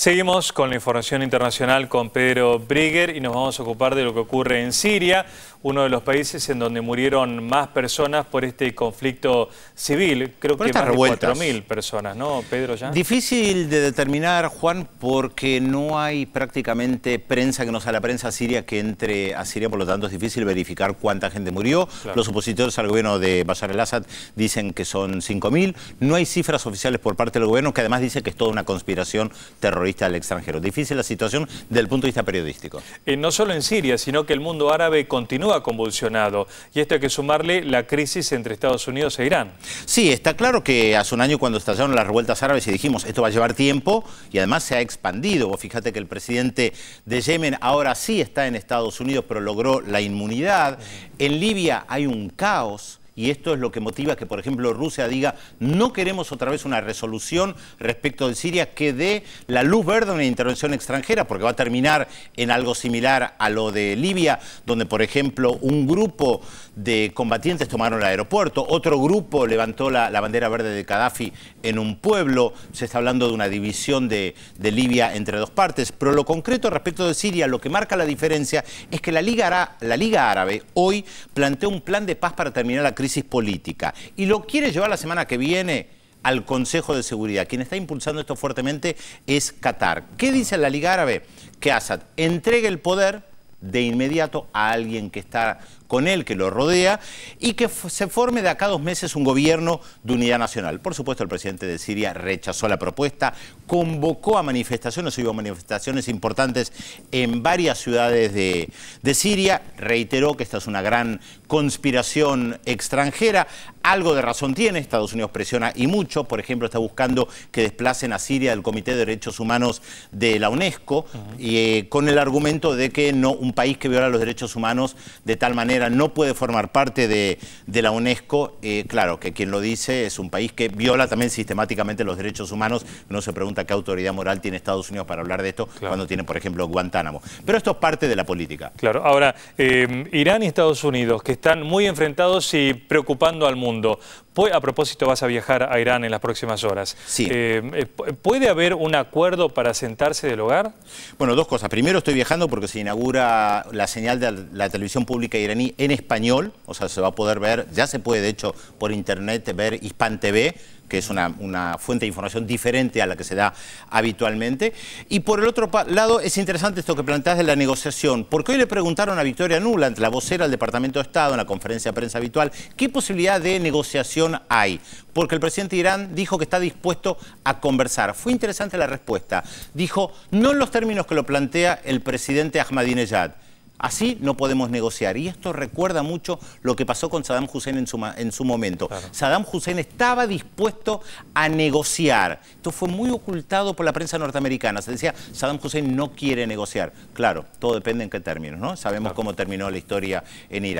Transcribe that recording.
Seguimos con la información internacional con Pedro Brigger y nos vamos a ocupar de lo que ocurre en Siria uno de los países en donde murieron más personas por este conflicto civil, creo que más de 4.000 personas, ¿no, Pedro? Ya? Difícil de determinar, Juan, porque no hay prácticamente prensa que no sea la prensa siria que entre a Siria, por lo tanto es difícil verificar cuánta gente murió. Los opositores al gobierno de Bashar al-Assad dicen que son 5.000. No hay cifras oficiales por parte del gobierno, que además dice que es toda una conspiración terrorista al extranjero. Difícil la situación desde el punto de vista periodístico. Eh, no solo en Siria, sino que el mundo árabe continúa ha convulsionado. Y esto hay que sumarle la crisis entre Estados Unidos e Irán. Sí, está claro que hace un año cuando estallaron las revueltas árabes y dijimos esto va a llevar tiempo y además se ha expandido. fíjate que el presidente de Yemen ahora sí está en Estados Unidos pero logró la inmunidad. En Libia hay un caos y esto es lo que motiva que, por ejemplo, Rusia diga, no queremos otra vez una resolución respecto de Siria que dé la luz verde a una intervención extranjera, porque va a terminar en algo similar a lo de Libia, donde, por ejemplo, un grupo de combatientes tomaron el aeropuerto, otro grupo levantó la, bandera verde de Gaddafi en un pueblo, se está hablando de una división de, Libia entre dos partes, pero lo concreto respecto de Siria, lo que marca la diferencia es que la Liga, la Liga Árabe hoy planteó un plan de paz para terminar la crisis política y lo quiere llevar la semana que viene al Consejo de Seguridad. Quien está impulsando esto fuertemente es Qatar. ¿Qué dice la Liga Árabe? Que Assad entregue el poder de inmediato a alguien que está con él, que lo rodea, y que se forme de acá dos meses un gobierno de unidad nacional. Por supuesto, el presidente de Siria rechazó la propuesta, convocó a manifestaciones, hubo manifestaciones importantes en varias ciudades de, Siria, reiteró que esta es una gran conspiración extranjera, algo de razón tiene, Estados Unidos presiona y mucho, por ejemplo, está buscando que desplacen a Siria del Comité de Derechos Humanos de la UNESCO, eh, con el argumento de que no, un país que viola los derechos humanos de tal manera no puede formar parte de, la UNESCO, eh, claro que quien lo dice es un país que viola también sistemáticamente los derechos humanos. No se pregunta qué autoridad moral tiene Estados Unidos para hablar de esto cuando tiene, por ejemplo, Guantánamo. Pero esto es parte de la política. Claro, ahora, eh, Irán y Estados Unidos, que están muy enfrentados y preocupando al mundo, a propósito, vas a viajar a Irán en las próximas horas. Sí. Eh, eh, ¿Puede haber un acuerdo para sentarse del hogar? Bueno, dos cosas. Primero, estoy viajando porque se inaugura la señal de la televisión pública iraní en español. O sea, se va a poder ver, ya se puede, de hecho, por internet ver Hispan TV que es una, fuente de información diferente a la que se da habitualmente. Y por el otro lado, es interesante esto que planteas de la negociación, porque hoy le preguntaron a Victoria Nuland, la vocera del Departamento de Estado, en la conferencia de prensa habitual, qué posibilidad de negociación hay, porque el presidente de Irán dijo que está dispuesto a conversar. Fue interesante la respuesta. Dijo, no en los términos que lo plantea el presidente Ahmadinejad, Así no podemos negociar. Y esto recuerda mucho lo que pasó con Saddam Hussein en su, en su momento. Saddam Hussein estaba dispuesto a negociar. Esto fue muy ocultado por la prensa norteamericana. Se decía, Saddam Hussein no quiere negociar. Claro, todo depende en qué términos, ¿no? Sabemos cómo terminó la historia en Irak.